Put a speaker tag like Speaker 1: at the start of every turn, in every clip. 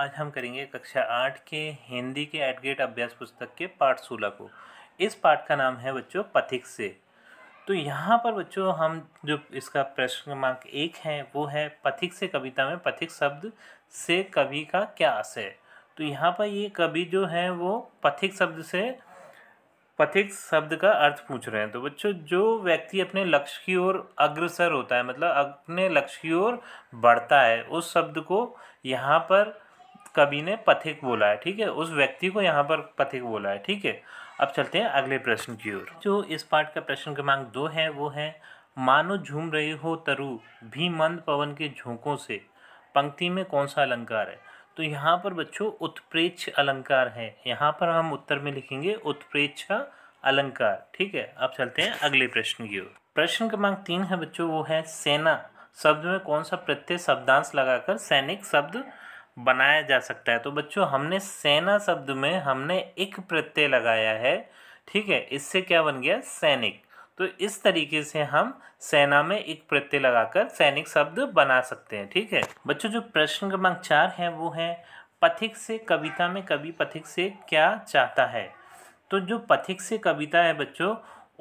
Speaker 1: आज हम करेंगे कक्षा आठ के हिंदी के एडगेट अभ्यास पुस्तक के पाठ सोलह को इस पाठ का नाम है बच्चों पथिक से तो यहाँ पर बच्चों हम जो इसका प्रश्न क्रमांक एक है वो है पथिक से कविता में पथिक शब्द से कवि का क्या आशय तो यहाँ पर ये कवि जो है वो पथिक शब्द से पथिक शब्द का अर्थ पूछ रहे हैं तो बच्चों जो व्यक्ति अपने लक्ष्य की ओर अग्रसर होता है मतलब अपने लक्ष्य की ओर बढ़ता है उस शब्द को यहाँ पर कवि ने पथिक बोला है ठीक है उस व्यक्ति को यहाँ पर पथिक बोला है ठीक है अब चलते हैं अगले प्रश्न की ओर जो इस पाठ का प्रश्न क्रमांक दो है वो है मानो झूम रही हो तरु भी मंद पवन के झोंकों से पंक्ति में कौन सा अलंकार है तो यहाँ पर बच्चों उत्प्रेक्ष अलंकार है यहाँ पर हम उत्तर में लिखेंगे उत्प्रेक्ष अलंकार ठीक है अब चलते हैं अगले प्रश्न की ओर प्रश्न क्रमांक तीन है बच्चों वो है सेना शब्द में कौन सा प्रत्यय शब्दांश लगाकर सैनिक शब्द बनाया जा सकता है तो बच्चों हमने सेना शब्द में हमने एक प्रत्यय लगाया है ठीक है इससे क्या बन गया सैनिक तो इस तरीके से हम सेना में एक प्रत्यय लगाकर सैनिक शब्द बना सकते हैं ठीक है बच्चों जो प्रश्न क्रमांक चार है वो है पथिक से कविता में कवि पथिक से क्या चाहता है तो जो पथिक से कविता है बच्चों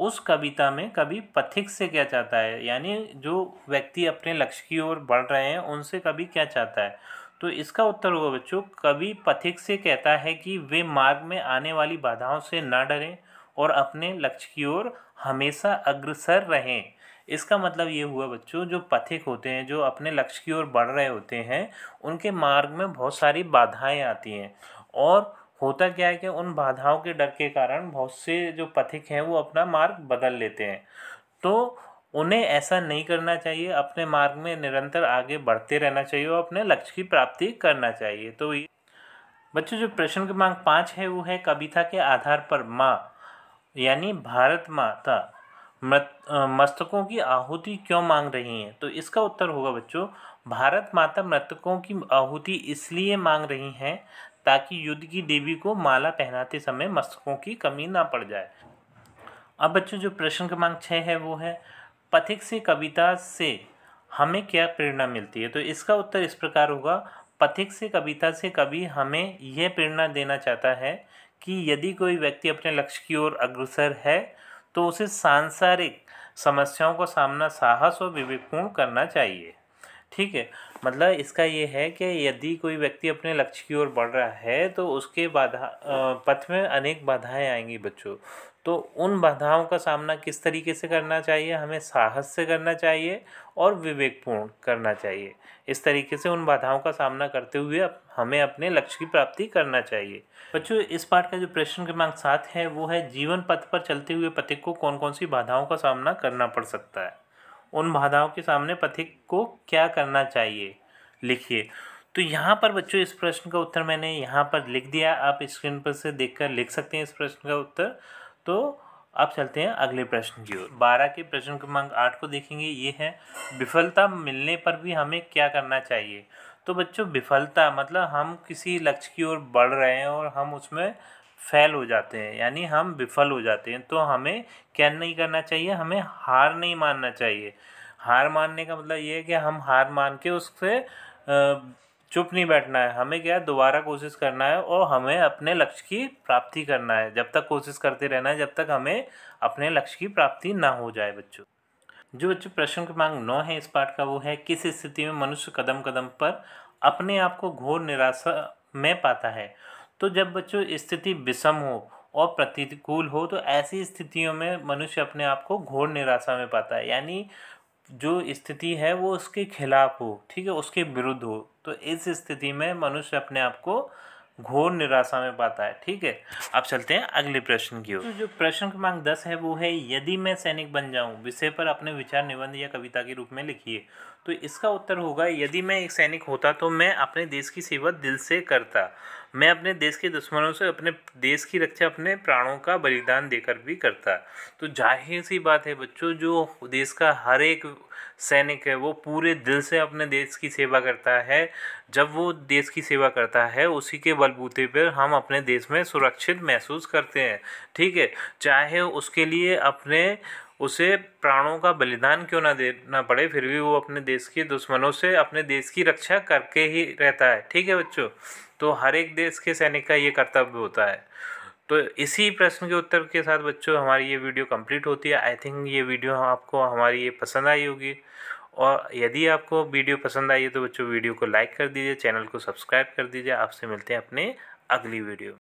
Speaker 1: उस कविता में कभी पथिक से क्या चाहता है यानी जो व्यक्ति अपने लक्ष्य की ओर बढ़ रहे हैं उनसे कभी क्या चाहता है तो इसका उत्तर होगा बच्चों कवि पथिक से कहता है कि वे मार्ग में आने वाली बाधाओं से ना डरें और अपने लक्ष्य की ओर हमेशा अग्रसर रहें इसका मतलब ये हुआ बच्चों जो पथिक होते हैं जो अपने लक्ष्य की ओर बढ़ रहे होते हैं उनके मार्ग में बहुत सारी बाधाएं आती हैं और होता क्या है कि उन बाधाओं के डर के कारण बहुत से जो पथिक हैं वो अपना मार्ग बदल लेते हैं तो उन्हें ऐसा नहीं करना चाहिए अपने मार्ग में निरंतर आगे बढ़ते रहना चाहिए और अपने लक्ष्य की प्राप्ति करना चाहिए तो ये बच्चों जो प्रश्न क्रमांक पाँच है वो है कविता के आधार पर माँ यानी भारत माता मृत मस्तकों की आहुति क्यों मांग रही हैं तो इसका उत्तर होगा बच्चों भारत माता मृतकों की आहुति इसलिए मांग रही हैं ताकि युद्ध की देवी को माला पहनाते समय मस्तकों की कमी ना पड़ जाए अब बच्चों जो प्रश्न क्रमांक छः है वो है पथिक से कविता से हमें क्या प्रेरणा मिलती है तो इसका उत्तर इस प्रकार होगा पथिक से कविता से कवि हमें यह प्रेरणा देना चाहता है कि यदि कोई व्यक्ति अपने लक्ष्य की ओर अग्रसर है तो उसे सांसारिक समस्याओं का सामना साहस और विवेकपूर्ण करना चाहिए ठीक है मतलब इसका ये है कि यदि कोई व्यक्ति अपने लक्ष्य की ओर बढ़ रहा है तो उसके बाधा पथ में अनेक बाधाएं आएंगी बच्चों तो उन बाधाओं का सामना किस तरीके से करना चाहिए हमें साहस से करना चाहिए और विवेकपूर्ण करना चाहिए इस तरीके से उन बाधाओं का सामना करते हुए हमें अपने लक्ष्य की प्राप्ति करना चाहिए बच्चों इस पाठ का जो प्रश्न क्रमांक सात है वो है जीवन पथ पर चलते हुए पथिक को कौन कौन सी बाधाओं का सामना करना पड़ सकता है उन बाधाओं के सामने पथिक को क्या करना चाहिए लिखिए तो यहाँ पर बच्चों इस प्रश्न का उत्तर मैंने यहाँ पर लिख दिया आप स्क्रीन पर से देखकर लिख सकते हैं इस प्रश्न का उत्तर तो अब चलते हैं अगले प्रश्न की ओर बारह के प्रश्न क्रमांक आठ को देखेंगे ये है विफलता मिलने पर भी हमें क्या करना चाहिए तो बच्चों विफलता मतलब हम किसी लक्ष्य की ओर बढ़ रहे हैं और हम उसमें फेल हो जाते हैं यानी हम विफल हो जाते हैं तो हमें क्या नहीं करना चाहिए हमें हार नहीं मानना चाहिए हार मानने का मतलब ये है कि हम हार मान के उससे चुप नहीं बैठना है हमें क्या दोबारा कोशिश करना है और हमें अपने लक्ष्य की प्राप्ति करना है जब तक कोशिश करते रहना है जब तक हमें अपने लक्ष्य की प्राप्ति ना हो जाए बच्चों जो बच्चों प्रश्न क्रमांक नौ है इस पाठ का वो है किस स्थिति में मनुष्य कदम कदम पर अपने आप को घोर निराशा में पाता है तो जब बच्चों स्थिति विषम हो और प्रतिकूल हो तो ऐसी स्थितियों में मनुष्य अपने आप को घोर निराशा में पाता है यानी जो स्थिति है वो उसके खिलाफ हो ठीक है उसके विरुद्ध हो तो इस स्थिति में मनुष्य अपने आप को घोर निराशा में पाता है ठीक है अब चलते हैं अगले प्रश्न की ओर तो जो प्रश्न क्रमांक दस है वो है यदि मैं सैनिक बन जाऊं विषय पर अपने विचार निबंध या कविता के रूप में लिखिए तो इसका उत्तर होगा यदि मैं एक सैनिक होता तो मैं अपने देश की सेवा दिल से करता मैं अपने देश के दुश्मनों से अपने देश की रक्षा अपने प्राणों का बलिदान देकर भी करता तो जाहिर सी बात है बच्चों जो देश का हर एक सैनिक है वो पूरे दिल से अपने देश की सेवा करता है जब वो देश की सेवा करता है उसी के बलबूते पर हम अपने देश में सुरक्षित महसूस करते हैं ठीक है चाहे उसके लिए अपने उसे प्राणों का बलिदान क्यों ना देना पड़े फिर भी वो अपने देश के दुश्मनों से अपने देश की रक्षा करके ही रहता है ठीक है बच्चों तो हर एक देश के सैनिक का ये कर्तव्य होता है तो इसी प्रश्न के उत्तर के साथ बच्चों हमारी ये वीडियो कंप्लीट होती है आई थिंक ये वीडियो आपको हमारी ये पसंद आई होगी और यदि आपको वीडियो पसंद आई है तो बच्चों वीडियो को लाइक कर दीजिए चैनल को सब्सक्राइब कर दीजिए आपसे मिलते हैं अपने अगली वीडियो